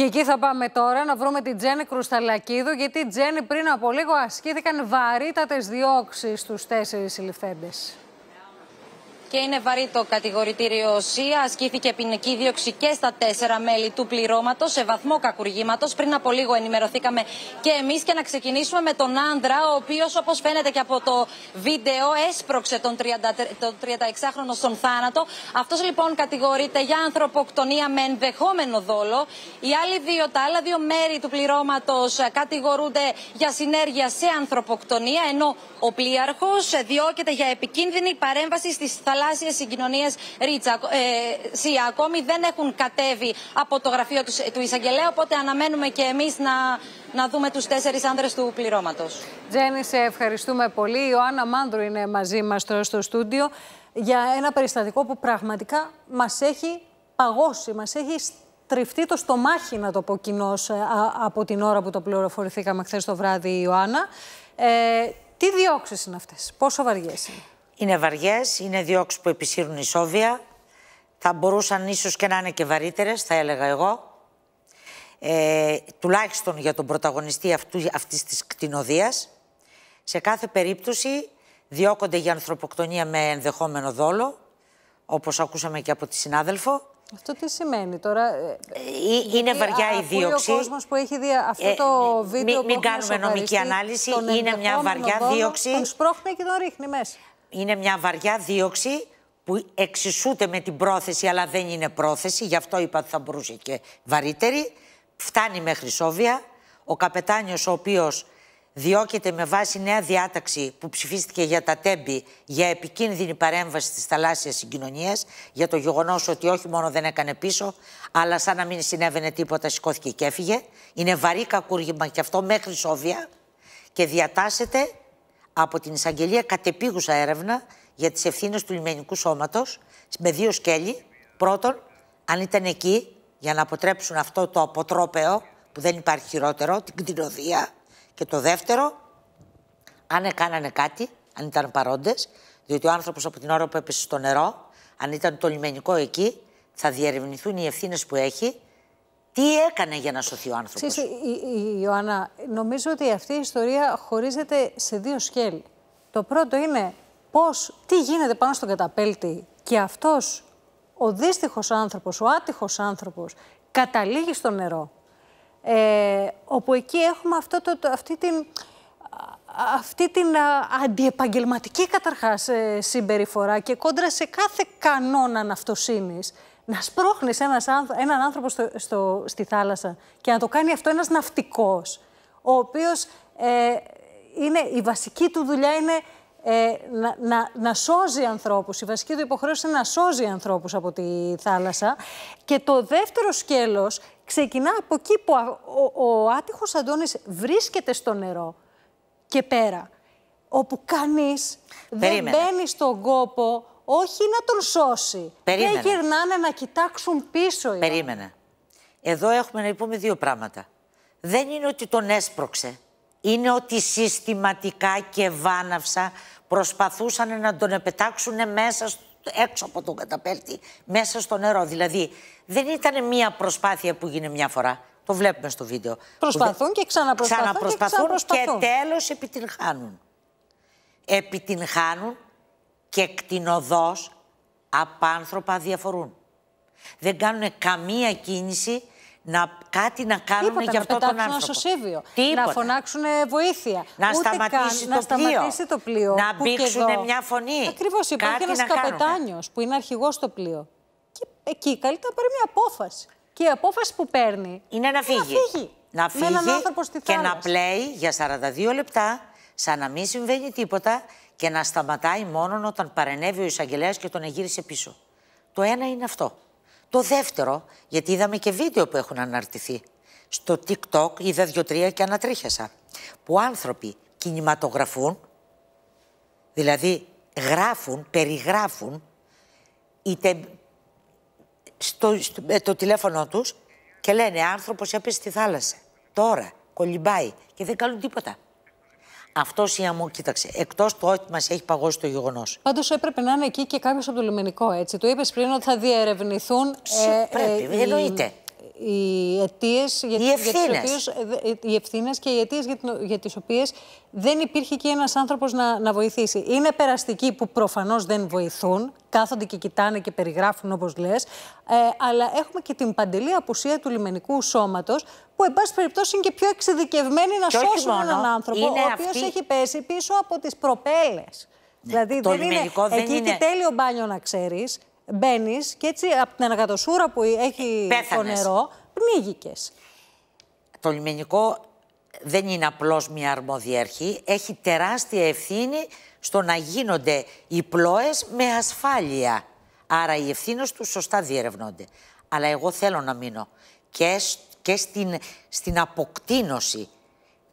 Και εκεί θα πάμε τώρα να βρούμε την Τζέννη Κρουσταλακίδου, γιατί η Τζέννη πριν από λίγο ασκήθηκαν βαρύτατες διώξεις στους τέσσερις συλληφθέντες και είναι βαρύ το κατηγορητήριο ΣΥΑ. Ασκήθηκε ποινική δίωξη και στα τέσσερα μέλη του πληρώματος σε βαθμό κακουργήματος. Πριν από λίγο ενημερωθήκαμε και εμείς και να ξεκινήσουμε με τον άντρα ο οποίος όπως φαίνεται και από το βίντεο έσπρωξε τον, 30, τον 36χρονο στον θάνατο. Αυτός λοιπόν κατηγορείται για ανθρωποκτονία με ενδεχόμενο δόλο. Οι άλλοι δύο, τα άλλα δύο μέρη του πληρώματος κατηγορούνται για συνέργεια σε ανθρωποκτονία, ενώ ο πλοίαρχος διώκεται για επικίνδυνη παρέμβαση στις θαλάσσιες συγκοινωνίε ε, ακόμη δεν έχουν κατέβει από το γραφείο τους, ε, του εισαγγελέα, οπότε αναμένουμε και εμείς να, να δούμε τους τέσσερις άνδρες του πληρώματος. Τζένι, σε ευχαριστούμε πολύ. Η Ιωάννα Μάνδρου είναι μαζί μας τώρα στο στούντιο για ένα περιστατικό που πραγματικά μας έχει παγώσει, μας έχει τριφτεί το στομάχι, να το πω κοινώς, ε, από την ώρα που το πληροφορηθήκαμε χθες το βράδυ η Ιωάννα. Ε, τι διώξεις είναι αυτές, πόσο βαριές είναι. Είναι βαριές, είναι διώξεις που επισύρουν ισόβια. Θα μπορούσαν ίσως και να είναι και βαρύτερες, θα έλεγα εγώ. Ε, τουλάχιστον για τον πρωταγωνιστή αυτού, αυτής της κτηνοδίας. Σε κάθε περίπτωση διώκονται για ανθρωποκτονία με ενδεχόμενο δόλο, όπως ακούσαμε και από τη συνάδελφο. Αυτό τι σημαίνει τώρα. Ε, ε, ε, ε είναι βαριά η δίωξη. Ο κόσμος που έχει δει αυτό το βίντεο. μην, μην κάνουμε νομική ανάλυση. Είναι μια βαριά δόλο, δίωξη. Τον σπρώχνει και τον ρίχνει μέσα είναι μια βαριά δίωξη που εξισούται με την πρόθεση αλλά δεν είναι πρόθεση, γι' αυτό είπα ότι θα μπορούσε και βαρύτερη. Φτάνει μέχρι Σόβια. Ο καπετάνιος ο οποίος διώκεται με βάση νέα διάταξη που ψηφίστηκε για τα τέμπη για επικίνδυνη παρέμβαση της θαλάσσιας συγκοινωνίας, για το γεγονός ότι όχι μόνο δεν έκανε πίσω, αλλά σαν να μην συνέβαινε τίποτα σηκώθηκε και έφυγε. Είναι βαρύ κακούργημα και αυτό μέχρι Σόβια και διατάσσεται από την εισαγγελία κατεπίγουσα έρευνα για τις ευθύνες του λιμενικού σώματος με δύο σκέλη. Πρώτον, αν ήταν εκεί για να αποτρέψουν αυτό το αποτρόπαιο που δεν υπάρχει χειρότερο, την κτηνοδία. Και το δεύτερο, αν έκαναν κάτι, αν ήταν παρόντες, διότι ο άνθρωπος από την ώρα που έπεσε στο νερό, αν ήταν το λιμενικό εκεί, θα διερευνηθούν οι ευθύνες που έχει τι έκανε για να σωθεί ο άνθρωπος. Η, Ιωάννα, νομίζω ότι αυτή η ιστορία χωρίζεται σε δύο σκέλη. Το πρώτο είναι πως τι γίνεται πάνω στον καταπέλτη και αυτός, ο δύστιχος άνθρωπος, ο άτυχος άνθρωπος, καταλήγει στο νερό. Ε, όπου εκεί έχουμε αυτό αυτή την, αυτή την αντιεπαγγελματική καταρχάς ε, συμπεριφορά και κόντρα σε κάθε κανόνα αυτοσύνης να σπρώχνεις ένας, έναν άνθρωπο στο, στη θάλασσα και να το κάνει αυτό ένας ναυτικός, ο οποίος ε, είναι, η βασική του δουλειά είναι ε, να, να, να, σώζει ανθρώπους, η βασική του υποχρέωση είναι να σώζει ανθρώπους από τη θάλασσα. Και το δεύτερο σκέλος ξεκινά από εκεί που ο, ο, ο άτυχος Αντώνης βρίσκεται στο νερό και πέρα, όπου κανείς δεν μπαίνει στον κόπο όχι να τον σώσει. Περίμενε. Δεν γυρνάνε να κοιτάξουν πίσω. Περίμενε. Εδώ έχουμε να πούμε δύο πράγματα. Δεν είναι ότι τον έσπρωξε. Είναι ότι συστηματικά και βάναυσα προσπαθούσαν να τον επετάξουν μέσα έξω από τον καταπέλτη, μέσα στο νερό. Δηλαδή, δεν ήταν μία προσπάθεια που γίνει μια φορά. Το βλέπουμε στο βίντεο. Προσπαθούν και ξαναπροσπαθούν, ξαναπροσπαθούν και, ξαναπροσπαθούν. και τέλος επιτυγχάνουν. Επιτυγχάνουν και κτηνοδός απάνθρωπα διαφορούν. Δεν κάνουν καμία κίνηση να, κάτι να κάνουν Τίποτα, για αυτό τον άνθρωπο. Τίποτα. Να φωνάξουν βοήθεια. Να, Ούτε σταματήσει, το να σταματήσει το πλοίο. Να μπήξουν μια φωνή. Ακριβώς. Υπάρχει ένα καπετάνιος που είναι αρχηγός στο πλοίο. Και εκεί καλύτερα πάρει μια απόφαση. Και η απόφαση που παίρνει είναι να φύγει. Να φύγει, να άνθρωπο και να πλέει για 42 λεπτά σαν να μην συμβαίνει τίποτα και να σταματάει μόνο όταν παρενέβει ο εισαγγελέας και τον εγύρισε πίσω. Το ένα είναι αυτό. Το δεύτερο, γιατί είδαμε και βίντεο που έχουν αναρτηθεί. Στο TikTok είδα δύο-τρία και ανατρίχιασα. Που άνθρωποι κινηματογραφούν, δηλαδή γράφουν, περιγράφουν, είτε στο, στο, το τηλέφωνο τους και λένε άνθρωπος έπεσε στη θάλασσα. Τώρα κολυμπάει και δεν κάνουν τίποτα. Αυτός η αμμό, κοίταξε. Εκτός του ότι μας έχει παγώσει το γεγονός. Πάντως έπρεπε να είναι εκεί και κάποιος από το λιμενικό, έτσι. Το είπες πριν ότι θα διερευνηθούν. Ε, ε, πρέπει, ε, εννοείται οι αιτίες για, οι ευθύνε ε, και οι αιτίες για, για τις οποίες δεν υπήρχε και ένας άνθρωπος να, να βοηθήσει. Είναι περαστικοί που προφανώς δεν βοηθούν, κάθονται και κοιτάνε και περιγράφουν όπως λες, ε, αλλά έχουμε και την παντελή απουσία του λιμενικού σώματος που εν πάση περιπτώσει είναι και πιο εξειδικευμένοι να σώσουν έναν άνθρωπο ο οποίος έχει πέσει πίσω από τις προπέλες. Ναι, δηλαδή δεν είναι, εκεί είναι... τέλειο μπάνιο να ξέρεις μπαίνεις και έτσι από την ανακατοσούρα που έχει ε, Πέθανες. το νερό, πνίγηκε. Το λιμενικό δεν είναι απλώς μια αρμόδια Έχει τεράστια ευθύνη στο να γίνονται οι πλώες με ασφάλεια. Άρα οι ευθύνες τους σωστά διερευνώνται. Αλλά εγώ θέλω να μείνω και, και στην, στην αποκτήνωση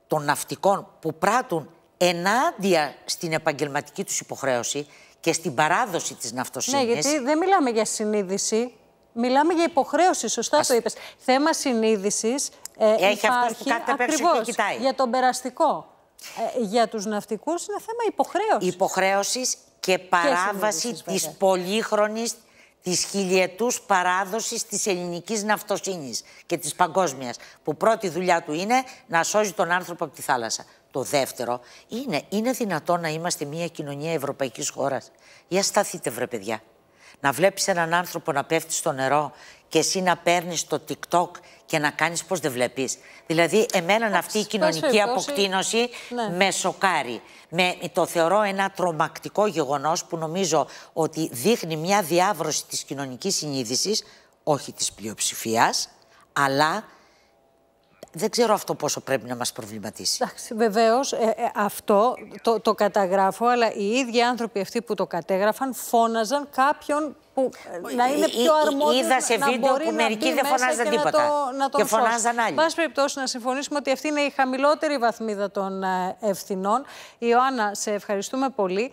των ναυτικών που πράττουν ενάντια στην επαγγελματική τους υποχρέωση και στην παράδοση της ναυτοσύνης. Ναι, γιατί δεν μιλάμε για συνείδηση, μιλάμε για υποχρέωση, σωστά το είπες. Θέμα συνείδησης ε, Έχει υπάρχει που κάτι ακριβώς και κοιτάει. για τον περαστικό. Ε, για τους ναυτικούς είναι θέμα υποχρέωσης. Υποχρέωσης και παράβαση και της πολύχρονης της χιλιετούς παράδοσης της ελληνικής ναυτοσύνης και της παγκόσμιας, που πρώτη δουλειά του είναι να σώζει τον άνθρωπο από τη θάλασσα. Το δεύτερο είναι, είναι δυνατό να είμαστε μια κοινωνία ευρωπαϊκής χώρας. Για σταθείτε, βρε παιδιά. Να βλέπεις έναν άνθρωπο να πέφτει στο νερό και εσύ να παίρνεις το TikTok και να κάνεις πώς δεν βλέπεις. Δηλαδή, εμένα αυτή η κοινωνική ε, ε, αποκτήνωση ναι. με σοκάρει. Με, το θεωρώ ένα τρομακτικό γεγονός που νομίζω ότι δείχνει μια διάβρωση της κοινωνικής συνείδησης, όχι της πλειοψηφίας, αλλά δεν ξέρω αυτό πόσο πρέπει να μας προβληματίσει. Εντάξει, βεβαίως ε, ε, αυτό το, το καταγράφω, αλλά οι ίδιοι άνθρωποι αυτοί που το κατέγραφαν φώναζαν κάποιον που ε, να είναι πιο αρμόδιος... Είδα σε να βίντεο που μερικοί δεν φωνάζαν τίποτα. Και, να το, να τον φωνάζαν άλλοι. Πάση περιπτώσει, να συμφωνήσουμε ότι αυτή είναι η χαμηλότερη βαθμίδα των ευθυνών. Ιωάννα, σε ευχαριστούμε πολύ.